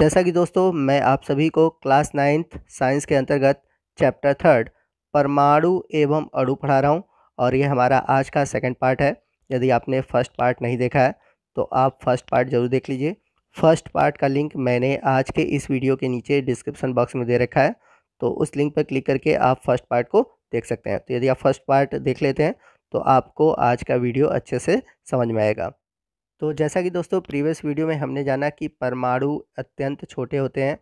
जैसा कि दोस्तों मैं आप सभी को क्लास नाइन्थ साइंस के अंतर्गत चैप्टर थर्ड परमाणु एवं अणु पढ़ा रहा हूँ और ये हमारा आज का सेकंड पार्ट है यदि आपने फर्स्ट पार्ट नहीं देखा है तो आप फर्स्ट पार्ट जरूर देख लीजिए फर्स्ट पार्ट का लिंक मैंने आज के इस वीडियो के नीचे डिस्क्रिप्सन बॉक्स में दे रखा है तो उस लिंक पर क्लिक करके आप फर्स्ट पार्ट को देख सकते हैं तो यदि आप फर्स्ट पार्ट देख लेते हैं तो आपको आज का वीडियो अच्छे से समझ में आएगा तो जैसा कि दोस्तों प्रीवियस वीडियो में हमने जाना कि परमाणु अत्यंत छोटे होते हैं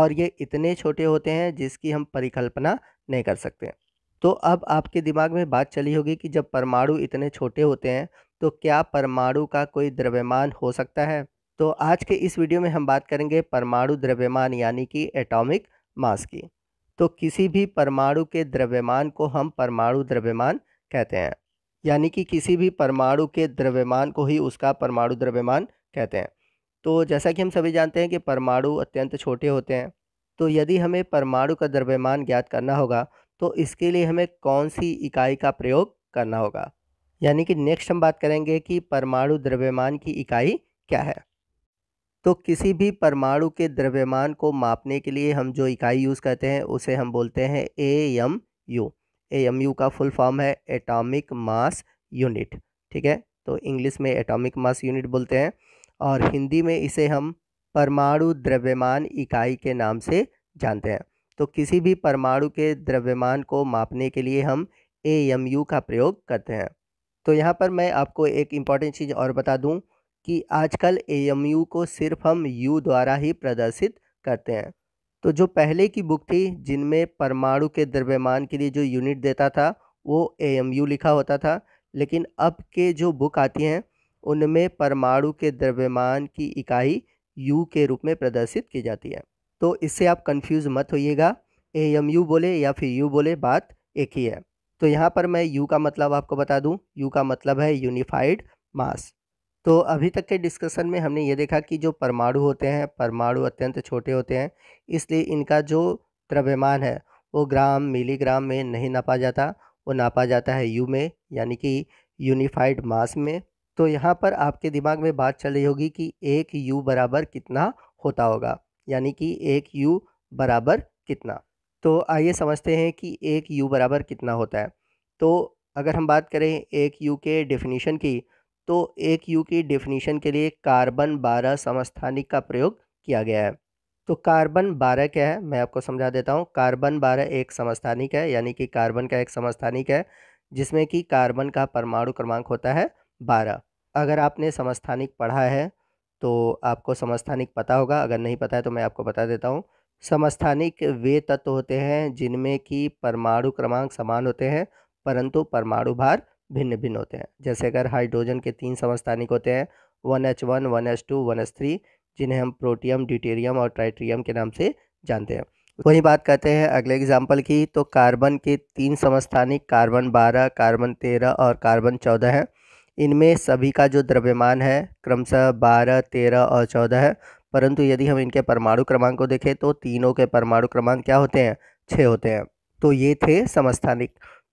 और ये इतने छोटे होते हैं जिसकी हम परिकल्पना नहीं कर सकते तो अब आपके दिमाग में बात चली होगी कि जब परमाणु इतने छोटे होते हैं तो क्या परमाणु का कोई द्रव्यमान हो सकता है तो आज के इस वीडियो में हम बात करेंगे परमाणु द्रव्यमान यानी कि एटॉमिक मास की तो किसी भी परमाणु के द्रव्यमान को हम परमाणु द्रव्यमान कहते हैं यानी कि किसी भी परमाणु के द्रव्यमान को ही उसका परमाणु द्रव्यमान कहते हैं तो जैसा कि हम सभी जानते हैं कि परमाणु अत्यंत छोटे होते हैं तो यदि हमें परमाणु का द्रव्यमान ज्ञात करना होगा तो इसके लिए हमें कौन सी इकाई का प्रयोग करना होगा यानी कि नेक्स्ट हम बात करेंगे कि परमाणु द्रव्यमान की इकाई क्या है तो किसी भी परमाणु के द्रव्यमान को मापने के लिए हम जो इकाई यूज़ करते हैं उसे हम बोलते हैं ए एम यू ए का फुल फॉर्म है एटॉमिक मास यूनिट ठीक है तो इंग्लिश में एटॉमिक मास यूनिट बोलते हैं और हिंदी में इसे हम परमाणु द्रव्यमान इकाई के नाम से जानते हैं तो किसी भी परमाणु के द्रव्यमान को मापने के लिए हम ए का प्रयोग करते हैं तो यहाँ पर मैं आपको एक इम्पॉर्टेंट चीज़ और बता दूँ कि आजकल ए को सिर्फ हम यू द्वारा ही प्रदर्शित करते हैं तो जो पहले की बुक थी जिनमें परमाणु के द्रव्यमान के लिए जो यूनिट देता था वो ए लिखा होता था लेकिन अब के जो बुक आती हैं उनमें परमाणु के द्रव्यमान की इकाई यू के रूप में प्रदर्शित की जाती है तो इससे आप कंफ्यूज मत होइएगा ए एम यू बोले या फिर यू बोले बात एक ही है तो यहाँ पर मैं यू का मतलब आपको बता दूँ यू का मतलब है यूनिफाइड मास तो अभी तक के डिस्कशन में हमने ये देखा कि जो परमाणु होते हैं परमाणु अत्यंत छोटे होते हैं इसलिए इनका जो द्रव्यमान है वो ग्राम मिलीग्राम में नहीं नापा जाता वो नापा जाता है यू में यानी कि यूनिफाइड मास में तो यहाँ पर आपके दिमाग में बात चल रही होगी कि एक यू बराबर कितना होता होगा यानी कि एक यू बराबर कितना तो आइए समझते हैं कि एक यू बराबर कितना होता है तो अगर हम बात करें एक यू के डेफिनेशन की तो एक यू की डेफिनेशन के लिए कार्बन बारह समस्थानिक का प्रयोग किया गया है तो कार्बन बारह क्या है मैं आपको समझा देता हूँ कार्बन बारह एक समस्थानिक है यानी कि कार्बन का एक समस्थानिक है जिसमें कि कार्बन का परमाणु क्रमांक होता है बारह अगर आपने समस्थानिक पढ़ा है तो आपको समस्थानिक पता होगा अगर नहीं पता है तो मैं आपको बता देता हूँ समस्थानिक वे तत्व होते हैं जिनमें कि परमाणु क्रमांक समान होते हैं परंतु परमाणु भार भिन्न भिन्न होते हैं जैसे अगर हाइड्रोजन के तीन समस्थानिक होते हैं one H one one H two one H three जिन्हें हम प्रोटियम ड्यूटेरियम और ट्राइट्रियम के नाम से जानते हैं वही बात करते हैं अगले एग्जाम्पल की तो कार्बन के तीन समस्थानिक कार्बन बारह कार्बन तेरह और कार्बन चौदह हैं इनमें सभी का जो द्रव्यमान है क्रमशः बारह तेरह और चौदह है परंतु यदि हम इनके परमाणु क्रमांक को देखें तो तीनों के परमाणु क्रमांक क्या होते हैं छः होते हैं तो ये थे समस्थानिक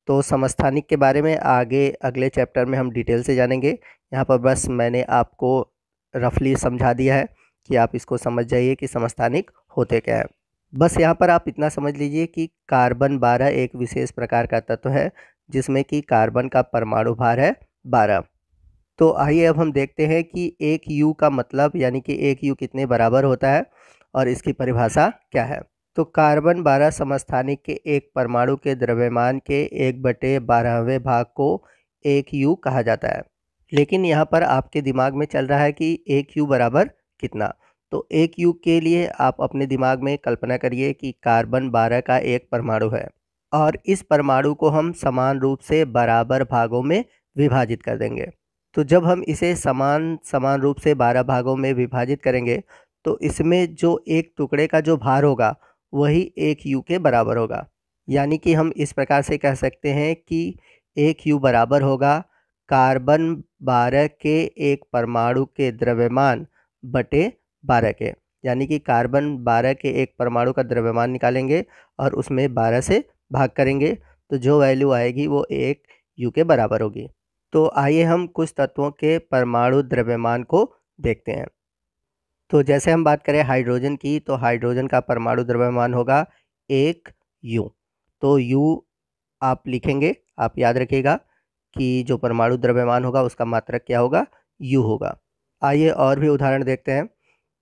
तो समस्थानिक के बारे में आगे अगले चैप्टर में हम डिटेल से जानेंगे यहाँ पर बस मैंने आपको रफली समझा दिया है कि आप इसको समझ जाइए कि समस्थानिक होते क्या है बस यहाँ पर आप इतना समझ लीजिए कि कार्बन बारह एक विशेष प्रकार का तत्व है जिसमें कि कार्बन का परमाणु भार है बारह तो आइए अब हम देखते हैं कि एक यू का मतलब यानी कि एक यू कितने बराबर होता है और इसकी परिभाषा क्या है तो कार्बन बारह समस्थानिक के एक परमाणु के द्रव्यमान के एक बटे बारहवें भाग को एक यू कहा जाता है लेकिन यहाँ पर आपके दिमाग में चल रहा है कि एक यू बराबर कितना तो एक यू के लिए आप अपने दिमाग में कल्पना करिए कि कार्बन बारह का एक परमाणु है और इस परमाणु को हम समान रूप से बराबर भागों में विभाजित कर देंगे तो जब हम इसे समान समान रूप से बारह भागों में विभाजित करेंगे तो इसमें जो एक टुकड़े का जो भार होगा वही एक यू के बराबर होगा यानी कि हम इस प्रकार से कह सकते हैं कि एक यू बराबर होगा कार्बन बारह के एक परमाणु के द्रव्यमान बटे बारह के यानी कि कार्बन बारह के एक परमाणु का द्रव्यमान निकालेंगे और उसमें बारह से भाग करेंगे तो जो वैल्यू आएगी वो एक यू के बराबर होगी तो आइए हम कुछ तत्वों के परमाणु द्रव्यमान को देखते हैं तो जैसे हम बात करें हाइड्रोजन की तो हाइड्रोजन का परमाणु द्रव्यमान होगा एक यू तो यू आप लिखेंगे आप याद रखिएगा कि जो परमाणु द्रव्यमान होगा उसका मात्रक क्या होगा यू होगा आइए और भी उदाहरण देखते हैं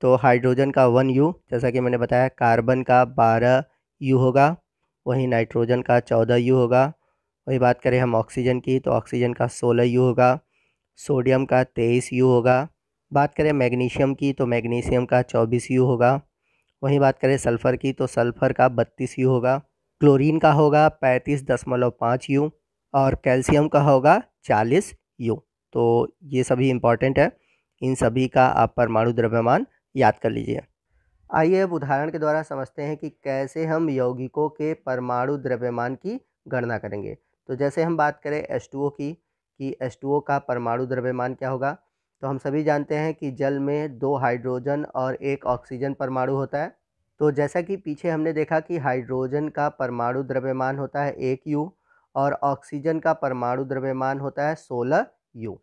तो हाइड्रोजन का वन यू जैसा कि मैंने बताया कार्बन का बारह यू होगा वहीं नाइट्रोजन का चौदह यू होगा वही बात करें हम ऑक्सीजन की तो ऑक्सीजन का सोलह यू होगा सोडियम का तेईस यू होगा बात करें मैग्नीशियम की तो मैग्नीशियम का चौबीस यू होगा वहीं बात करें सल्फ़र की तो सल्फ़र का बत्तीस यू होगा क्लोरीन का होगा पैंतीस दशमलव पाँच यू और कैल्शियम का होगा चालीस यू तो ये सभी इम्पॉर्टेंट है इन सभी का आप परमाणु द्रव्यमान याद कर लीजिए आइए अब उदाहरण के द्वारा समझते हैं कि कैसे हम यौगिकों के परमाणु द्रव्यमान की गणना करेंगे तो जैसे हम बात करें एस की कि एस का परमाणु द्रव्यमान क्या होगा तो हम सभी जानते हैं कि जल में दो हाइड्रोजन और एक ऑक्सीजन परमाणु होता है तो जैसा कि पीछे हमने देखा कि हाइड्रोजन का परमाणु द्रव्यमान होता है एक यू और ऑक्सीजन का परमाणु द्रव्यमान होता है सोलह यू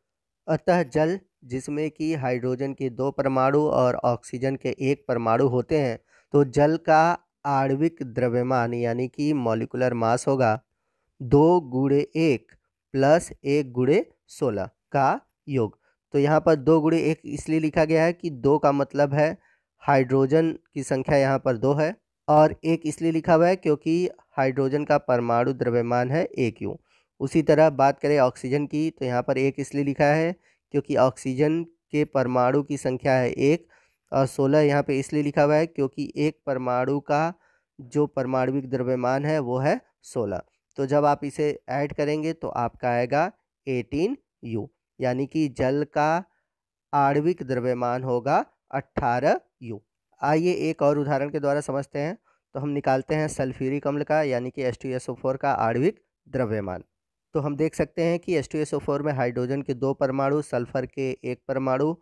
अतः जल जिसमें कि हाइड्रोजन के दो परमाणु और ऑक्सीजन के एक परमाणु होते हैं तो जल का आणविक द्रव्यमान यानी कि मॉलिकुलर मास होगा दो गुड़े एक प्लस एक गुड़े सोलह का योग तो यहाँ पर दो गुड़े एक इसलिए लिखा गया है कि दो का मतलब है हाइड्रोजन की संख्या यहाँ पर दो है और एक इसलिए लिखा हुआ है क्योंकि हाइड्रोजन का परमाणु द्रव्यमान है एक यू उसी तरह बात करें ऑक्सीजन की तो यहाँ पर एक इसलिए लिखा है क्योंकि ऑक्सीजन के परमाणु की संख्या है एक और सोलह यहाँ पे इसलिए लिखा हुआ है क्योंकि एक परमाणु का जो परमाणुिक द्रव्यमान है वो है सोलह तो जब आप इसे ऐड करेंगे तो आपका आएगा एटीन यू यानी कि जल का आणविक द्रव्यमान होगा अट्ठारह यू आइए एक और उदाहरण के द्वारा समझते हैं तो हम निकालते हैं सल्फ्यूरिक अम्ल का यानी कि S two S O four का आणविक द्रव्यमान तो हम देख सकते हैं कि S two S O four में हाइड्रोजन के दो परमाणु सल्फर के एक परमाणु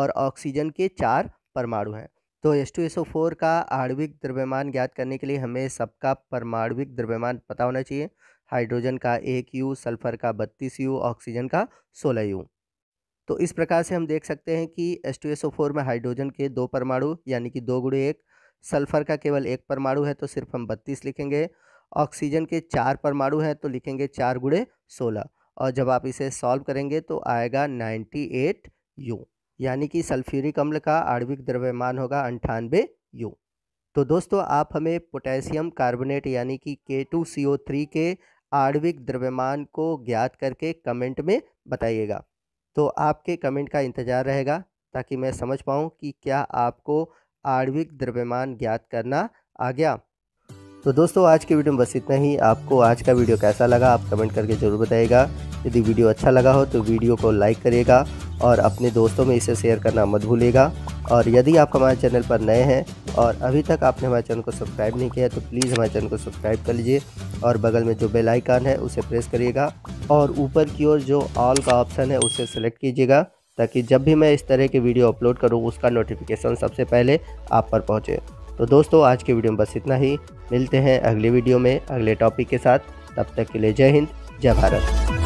और ऑक्सीजन के चार परमाणु हैं तो S two S O four का आणविक द्रव्यमान ज्ञात करने के लिए हमें सबका परमाणविक द्रव्यमान पता होना चाहिए हाइड्रोजन का एक यू सल्फर का बत्तीस यू ऑक्सीजन का सोलह यू तो इस प्रकार से हम देख सकते हैं कि S two S O four में हाइड्रोजन के दो परमाणु यानी कि दो गुड़े एक सल्फर का केवल एक परमाणु है तो सिर्फ हम बत्तीस लिखेंगे ऑक्सीजन के चार परमाणु हैं तो लिखेंगे चार गुड़े सोलह और जब आप इसे सॉल्व करेंगे तो आएगा नाइन्टी एट यू यानी कि सल्फ्यूरिक अम्ल का आणविक द्रव्यमान होगा अंठानवे यू तो दोस्तों आप हमें पोटेशियम कार्बोनेट यानी कि के टू सी ओ थ्री के आणविक द्रव्यमान को ज्ञात करके कमेंट में बताइएगा तो आपके कमेंट का इंतज़ार रहेगा ताकि मैं समझ पाऊँ कि क्या आपको आणविक द्रव्यमान ज्ञात करना आ गया तो दोस्तों आज के वीडियो में बस इतना ही आपको आज का वीडियो कैसा लगा आप कमेंट करके ज़रूर बताइएगा यदि वीडियो अच्छा लगा हो तो वीडियो को लाइक करिएगा और अपने दोस्तों में इसे शेयर करना मत भूलिएगा और यदि आप हमारे चैनल पर नए हैं और अभी तक आपने हमारे चैनल को सब्सक्राइब नहीं किया तो प्लीज़ हमारे चैनल को सब्सक्राइब कर लीजिए और बगल में जो बेल आइकन है उसे प्रेस करिएगा और ऊपर की ओर जो ऑल का ऑप्शन है उसे सेलेक्ट कीजिएगा ताकि जब भी मैं इस तरह के वीडियो अपलोड करूँ उसका नोटिफिकेशन सबसे पहले आप पर पहुँचे तो दोस्तों आज के वीडियो में बस इतना ही मिलते हैं अगले वीडियो में अगले टॉपिक के साथ तब तक के लिए जय हिंद जय भारत